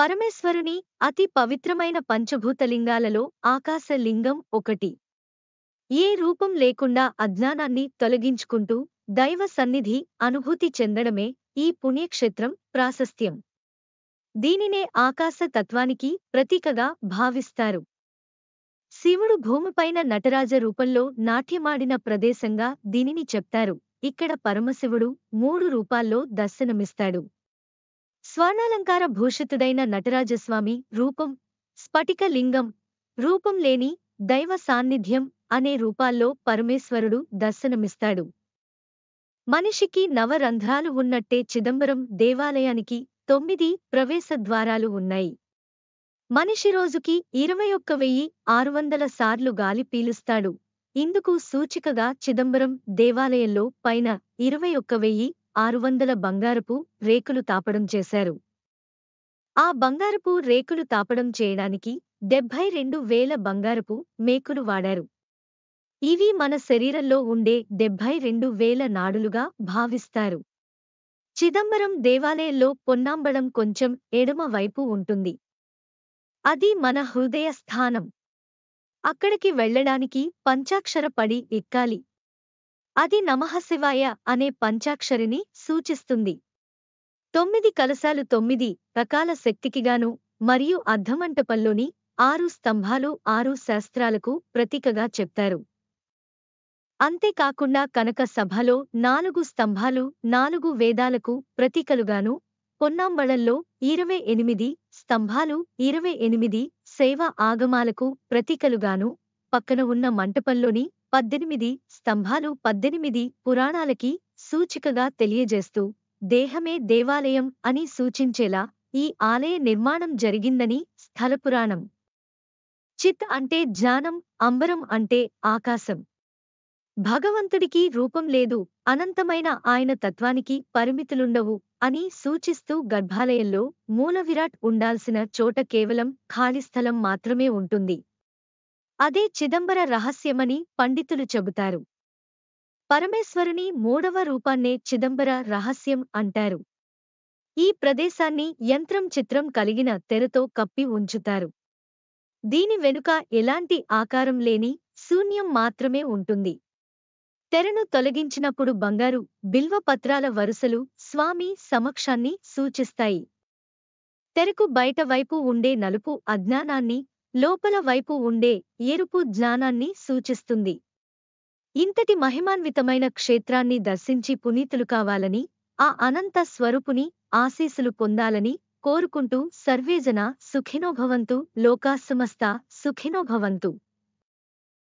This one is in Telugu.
పరమేశ్వరుని అతి పవిత్రమైన పంచభూతలింగాలలో ఆకాశలింగం ఒకటి ఏ రూపం లేకుండా అజ్ఞానాన్ని తొలగించుకుంటూ దైవ సన్నిధి అనుభూతి చెందడమే ఈ పుణ్యక్షేత్రం ప్రాశస్త్యం దీనినే ఆకాశ తత్వానికి ప్రతీకగా భావిస్తారు శివుడు భూమిపైన నటరాజ రూపంలో నాట్యమాడిన ప్రదేశంగా దీనిని చెప్తారు ఇక్కడ పరమశివుడు మూడు రూపాల్లో దర్శనమిస్తాడు స్వర్ణాలంకార భూషితుడైన నటరాజస్వామి రూపం స్ఫటిక లింగం రూపం లేని దైవ సాన్నిధ్యం అనే రూపాల్లో పరమేశ్వరుడు దర్శనమిస్తాడు మనిషికి నవరంధ్రాలు ఉన్నట్టే చిదంబరం దేవాలయానికి తొమ్మిది ప్రవేశ ద్వారాలు ఉన్నాయి మనిషి రోజుకి ఇరవై ఒక్క వెయ్యి ఆరు వందల సార్లు గాలి పీలుస్తాడు ఇందుకు సూచికగా చిదంబరం దేవాలయంలో పైన ఇరవై ఒక్క వెయ్యి ఆరు వందల బంగారపు రేకులు తాపడం చేశారు ఆ బంగారపు రేకులు తాపడం చేయడానికి డెబ్బై రెండు వేల బంగారపు మేకులు వాడారు ఇవి మన శరీరంలో ఉండే డెబ్బై రెండు వేల నాడులుగా భావిస్తారు చిదంబరం దేవాలయంలో పొన్నాంబడం కొంచెం ఎడమ వైపు ఉంటుంది అది మన హృదయ స్థానం అక్కడికి వెళ్లడానికి పంచాక్షర పడి ఎక్కాలి అది నమఃశివాయ అనే పంచాక్షరిని సూచిస్తుంది తొమ్మిది కలశాలు తొమ్మిది రకాల శక్తికిగాను మరియు అర్ధమంటపంలోని ఆరు స్తంభాలు ఆరు శాస్త్రాలకు ప్రతీకగా చెప్తారు అంతేకాకుండా కనక సభలో నాలుగు స్తంభాలు నాలుగు వేదాలకు ప్రతీకలుగాను పొన్నాంబళంలో ఇరవై ఎనిమిది స్తంభాలు ఇరవై ఎనిమిది సేవ ఆగమాలకు ప్రతీకలుగాను పక్కన ఉన్న మంటపంలోని పద్దెనిమిది స్తంభాలు పద్దెనిమిది పురాణాలకి సూచికగా తెలియజేస్తూ దేహమే దేవాలయం అని సూచించేలా ఈ ఆలయ నిర్మాణం జరిగిందని స్థలపురాణం చిత్ అంటే జ్ఞానం అంబరం అంటే ఆకాశం భగవంతుడికి రూపం లేదు అనంతమైన ఆయన తత్వానికి పరిమితులుండవు అని సూచిస్తూ గర్భాలయంలో మూల విరాట్ ఉండాల్సిన చోట కేవలం ఖాళీ స్థలం మాత్రమే ఉంటుంది అదే చిదంబర రహస్యమని పండితులు చెబుతారు పరమేశ్వరుని మూడవ రూపాన్నే చిదంబర రహస్యం అంటారు ఈ ప్రదేశాన్ని యంత్రం చిత్రం కలిగిన తెరతో కప్పి ఉంచుతారు దీని వెనుక ఎలాంటి ఆకారం లేని శూన్యం మాత్రమే ఉంటుంది తెరను తొలగించినప్పుడు బంగారు బిల్వపత్రాల వరుసలు స్వామి సమక్షాన్ని సూచిస్తాయి తెరకు బయట వైపు ఉండే నలుపు అజ్ఞానాన్ని లోపల వైపు ఉండే ఎరుపు జ్ఞానాన్ని సూచిస్తుంది ఇంతటి మహిమాన్వితమైన క్షేత్రాన్ని దర్శించి పునీతులు కావాలని ఆ అనంత స్వరూపుని ఆశీసులు పొందాలని కోరుకుంటూ సర్వేజన సుఖినోభవంతు లోకాసుమస్త సుఖినోభవంతు